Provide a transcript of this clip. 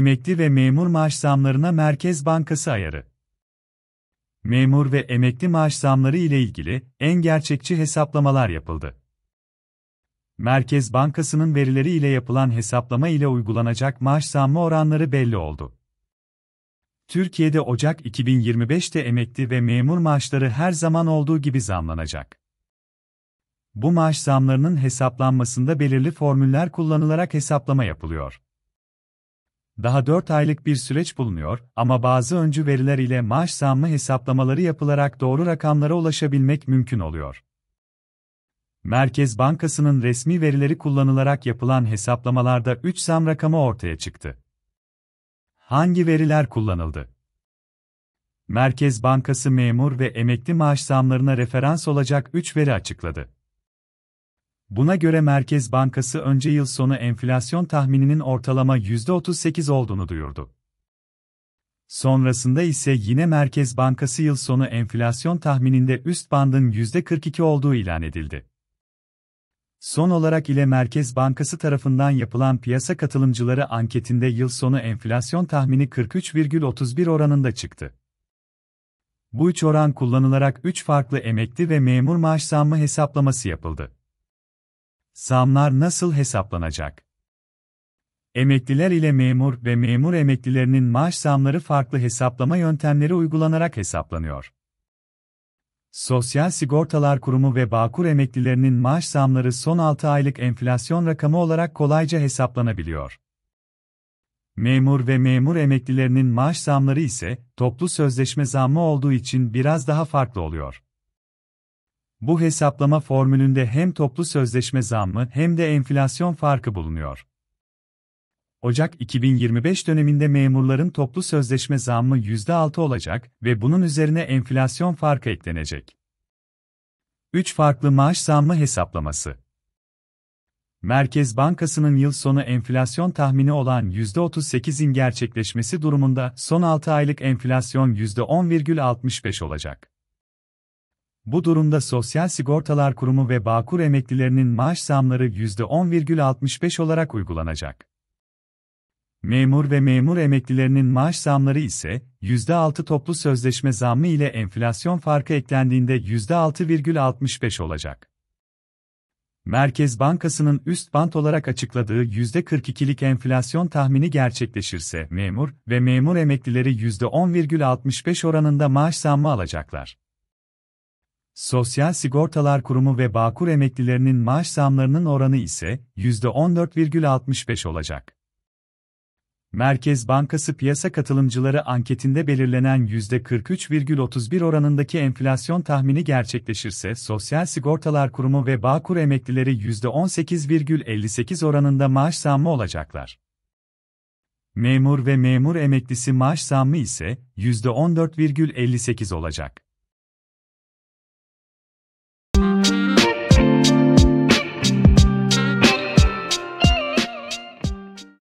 emekli ve memur maaş zamlarına Merkez Bankası ayarı. Memur ve emekli maaş zamları ile ilgili en gerçekçi hesaplamalar yapıldı. Merkez Bankası'nın verileri ile yapılan hesaplama ile uygulanacak maaş zammı oranları belli oldu. Türkiye'de Ocak 2025'te emekli ve memur maaşları her zaman olduğu gibi zamlanacak. Bu maaş zamlarının hesaplanmasında belirli formüller kullanılarak hesaplama yapılıyor daha 4 aylık bir süreç bulunuyor ama bazı öncü veriler ile maaş zammı hesaplamaları yapılarak doğru rakamlara ulaşabilmek mümkün oluyor. Merkez Bankası'nın resmi verileri kullanılarak yapılan hesaplamalarda 3 zam rakamı ortaya çıktı. Hangi veriler kullanıldı? Merkez Bankası memur ve emekli maaş zamlarına referans olacak 3 veri açıkladı. Buna göre Merkez Bankası önce yıl sonu enflasyon tahmininin ortalama %38 olduğunu duyurdu. Sonrasında ise yine Merkez Bankası yıl sonu enflasyon tahmininde üst bandın %42 olduğu ilan edildi. Son olarak ile Merkez Bankası tarafından yapılan piyasa katılımcıları anketinde yıl sonu enflasyon tahmini 43,31 oranında çıktı. Bu üç oran kullanılarak üç farklı emekli ve memur maaş zammı hesaplaması yapıldı. Zamlar nasıl hesaplanacak? Emekliler ile memur ve memur emeklilerinin maaş zamları farklı hesaplama yöntemleri uygulanarak hesaplanıyor. Sosyal Sigortalar Kurumu ve Bağkur emeklilerinin maaş zamları son 6 aylık enflasyon rakamı olarak kolayca hesaplanabiliyor. Memur ve memur emeklilerinin maaş zamları ise toplu sözleşme zammı olduğu için biraz daha farklı oluyor. Bu hesaplama formülünde hem toplu sözleşme zammı hem de enflasyon farkı bulunuyor. Ocak 2025 döneminde memurların toplu sözleşme zammı %6 olacak ve bunun üzerine enflasyon farkı eklenecek. 3 farklı maaş zammı hesaplaması. Merkez Bankası'nın yıl sonu enflasyon tahmini olan %38'in gerçekleşmesi durumunda son 6 aylık enflasyon %10,65 olacak. Bu durumda Sosyal Sigortalar Kurumu ve Bağkur emeklilerinin maaş zamları %10,65 olarak uygulanacak. Memur ve memur emeklilerinin maaş zamları ise %6 toplu sözleşme zammı ile enflasyon farkı eklendiğinde %6,65 olacak. Merkez Bankası'nın üst bant olarak açıkladığı %42'lik enflasyon tahmini gerçekleşirse memur ve memur emeklileri %10,65 oranında maaş zammı alacaklar. Sosyal Sigortalar Kurumu ve Bağkur emeklilerinin maaş zamlarının oranı ise %14,65 olacak. Merkez Bankası piyasa katılımcıları anketinde belirlenen %43,31 oranındaki enflasyon tahmini gerçekleşirse Sosyal Sigortalar Kurumu ve Bağkur emeklileri %18,58 oranında maaş zammı olacaklar. Memur ve memur emeklisi maaş zammı ise %14,58 olacak.